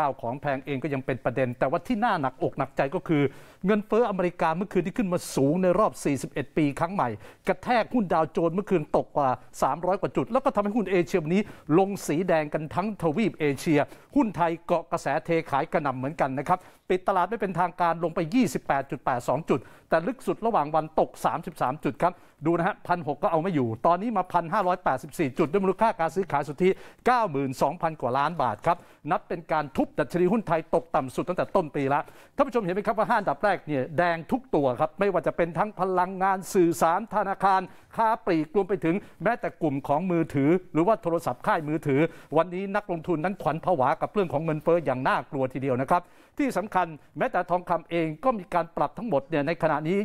ข้าวของแพงเองก็ยังเป็นประเด็น แต่ว่าที่น่าหนักอกหนักใจก็คือ เงินเฟ้ออเมริกาเมื่อคืนที่ขึ้นมาสูงในรอบ 41 ปีครั้งใหม่ กระแทกหุ้นดาวโจนส์เมื่อคืนตกกว่า 300 กว่าจุด แล้วก็ทำให้หุ้นเอเชียวันนี้ลงสีแดงกันทั้งทวีปเอเชีย หุ้นไทยเกาะกระแสเทขายกระหน่าเหมือนกันนะครับปิดตลาดไม่เป็นทางการลงไป 28.82 จุด แต่ลึกสุดระหว่างวันตก 33 จุดครับดูนะฮะพันหก็เอาไม่อยู่ตอนนี้มาพันห้้ารอยแปดสิบสี่จุด ด้วยมูลค่าการซื้อขายสุทธิเก้าหมื่นสองพันกว่าล้านบาทครับ นับเป็นการทุบดัชนีหุ้นไทยตกต่ำสุดตั้งแต่ต้นปีละท่านผู้ชมเห็นไหมครับว่าห้าดับแรกเนี่ยแดงทุกตัวครับ ไม่ว่าจะเป็นทั้งพลังงานสื่อสารธนาคารค้าปลีกรวมไปถึง แม้แต่กลุ่มของมือถือ หรือว่าโทรศัพท์ค่ายมือถือ วันนี้นักลงทุนนั้นขวัญผวากับเรื่องของเงินเฟ้ออย่างน่ากลัวทีเดียวนะครับที่สำคัญแม้แต่ทองคำเองก็มีการปรับทั้งหมดเนี่ยในขณะนี้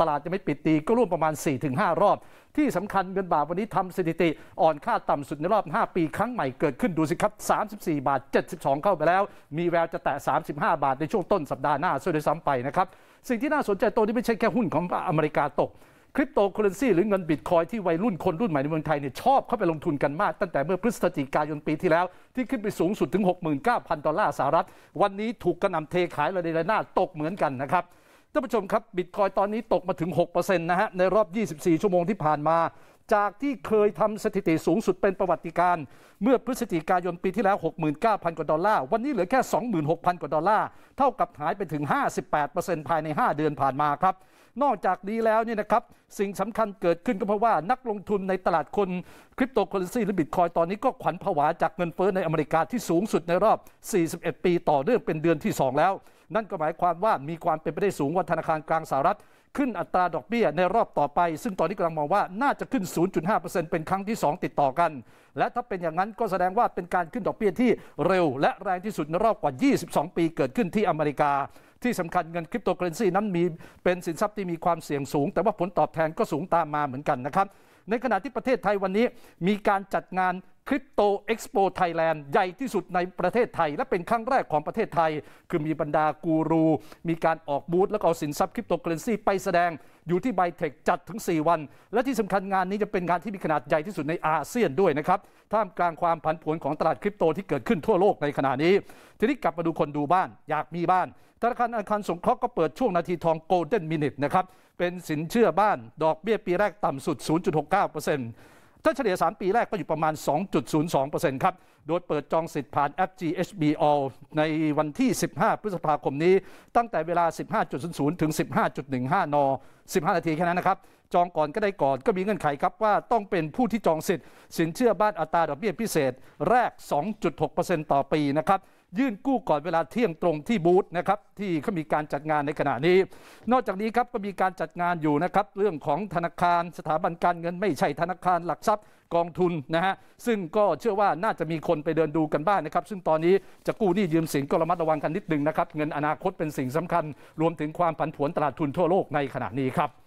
ตลาดจะไม่ปิดตีก็ร่วมประมาณ4-5 5รอบ ที่สำคัญเงินบาทวันนี้ทำสถิติอ่อนค่าต่ำสุดในรอบ 5 ปีครั้งใหม่เกิดขึ้นดูสิครับ 34บาท 72 เข้าไปแล้ว มีแววจะแตะ 35 บาทในช่วงต้นสัปดาห์หน้าด้วยซ้ำไปนะครับ สิ่งที่น่าสนใจตัวนี้ไม่ใช่แค่หุ้นของอเมริกาตกคริปโตเคอเรนซีหรือเงินบิตคอยที่วัยรุ่นคนรุ่นใหม่ในเมืองไทยเนี่ยชอบเข้าไปลงทุนกันมาก ตั้งแต่เมื่อพฤศจิกายนปีที่แล้วที่ขึ้นไปสูงสุดถึง69,000ดอลลาร์สหรัฐ วันนี้ถูกกระนำเทขายระดับหน้าตกเหมือนกันนะครับท่านผู้ชมครับบิตคอยตอนนี้ตกมาถึง6%นะฮะในรอบ 24 ชั่วโมงที่ผ่านมาจากที่เคยทำสถิติสูงสุดเป็นประวัติการ เมื่อพฤศจิกายนปีที่แล้ว 69,000 กว่าดอลลาร์ วันนี้เหลือแค่ 26,000 กว่าดอลลาร์ เท่ากับหายไปถึง 58%ภายใน 5 เดือนผ่านมาครับ นอกจากนี้แล้วเนี่ยนะครับสิ่งสำคัญเกิดขึ้นก็เพราะว่านักลงทุนในตลาดคนคริปโตเคอเรนซีหรือบิตคอยตอนนี้ก็ขวัญผวาจากเงินเฟ้อในอเมริกาที่สูงสุดในรอบ 41 ปีต่อเนื่องเป็นเดือนที่ 2 แล้ว นั่นก็หมายความว่ามีความเป็นไปได้สูงว่าธนาคารกลางสหรัฐขึ้นอัตราดอกเบี้ยในรอบต่อไป ซึ่งตอนนี้กำลังมองว่าน่าจะขึ้น 0.5%เป็นครั้งที่ 2 ติดต่อกัน และถ้าเป็นอย่างนั้นก็แสดงว่าเป็นการขึ้นดอกเบี้ยที่เร็ว และแรงที่สุดในรอบกว่า 22 ปีเกิดขึ้นที่อเมริกา ที่สำคัญเงินคริปโตเคอเรนซีนั้นมีเป็นสินทรัพย์ที่มีความเสี่ยงสูง แต่ว่าผลตอบแทนก็สูงตามมาเหมือนกันนะครับในขณะที่ประเทศไทยวันนี้มีการจัดงานคริปโตเอ็กซ์โปไทยแลนด์ใหญ่ที่สุดในประเทศไทย และเป็นครั้งแรกของประเทศไทย คือมีบรรดากูรู มีการออกบูธแล้วก็เอาสินทรัพย์คริปโตเคอเรนซีไปแสดงอยู่ที่ไบเทค จัดถึง 4 วัน และที่สำคัญงานนี้จะเป็นงานที่มีขนาดใหญ่ที่สุดในอาเซียนด้วยนะครับท่ามกลางความผันผวนของตลาดคริปโตที่เกิดขึ้นทั่วโลกในขณะนี้ทีนี้กลับมาดูคนดูบ้าน อยากมีบ้านธนาคารอาคารสงเคราะห์ก็เปิดช่วงนาทีทองโกลเด้นมินิทนะครับเป็นสินเชื่อบ้าน ดอกเบี้ยปีแรกต่ำสุด 0.69%เถ้าเฉลี่ย 3 ปีแรกก็อยู่ประมาณ 2.02%ครับ โดยเปิดจองสิทธิ์ผ่านแอป GHB All ในวันที่ 15 พฤษภาคมนี้ ตั้งแต่เวลา 15.00 ถึง 15.15 น 15 นาทีแค่นั้นนะครับ จองก่อนก็ได้ก่อนก็มีเงื่อนไขครับ ว่าต้องเป็นผู้ที่จองสิทธิ์สินเชื่อบ้านอัตราดอกเบี้ยพิเศษแรก 2.6%ต่อปีนะครับยื่นกู้ก่อนเวลาเที่ยงตรงที่บูธนะครับที่เขามีการจัดงานในขณะนี้ นอกจากนี้ครับก็มีการจัดงานอยู่นะครับ เรื่องของธนาคารสถาบันการเงินไม่ใช่ธนาคารหลักทรัพย์กองทุนนะฮะซึ่งก็เชื่อว่าน่าจะมีคนไปเดินดูกันบ้างนะครับ ซึ่งตอนนี้จะกู้หนี้ยืมสินก็ระมัดระวังกันนิดนึงนะครับเงินอนาคตเป็นสิ่งสำคัญ รวมถึงความผันผวนตลาดทุนทั่วโลกในขณะนี้ครับ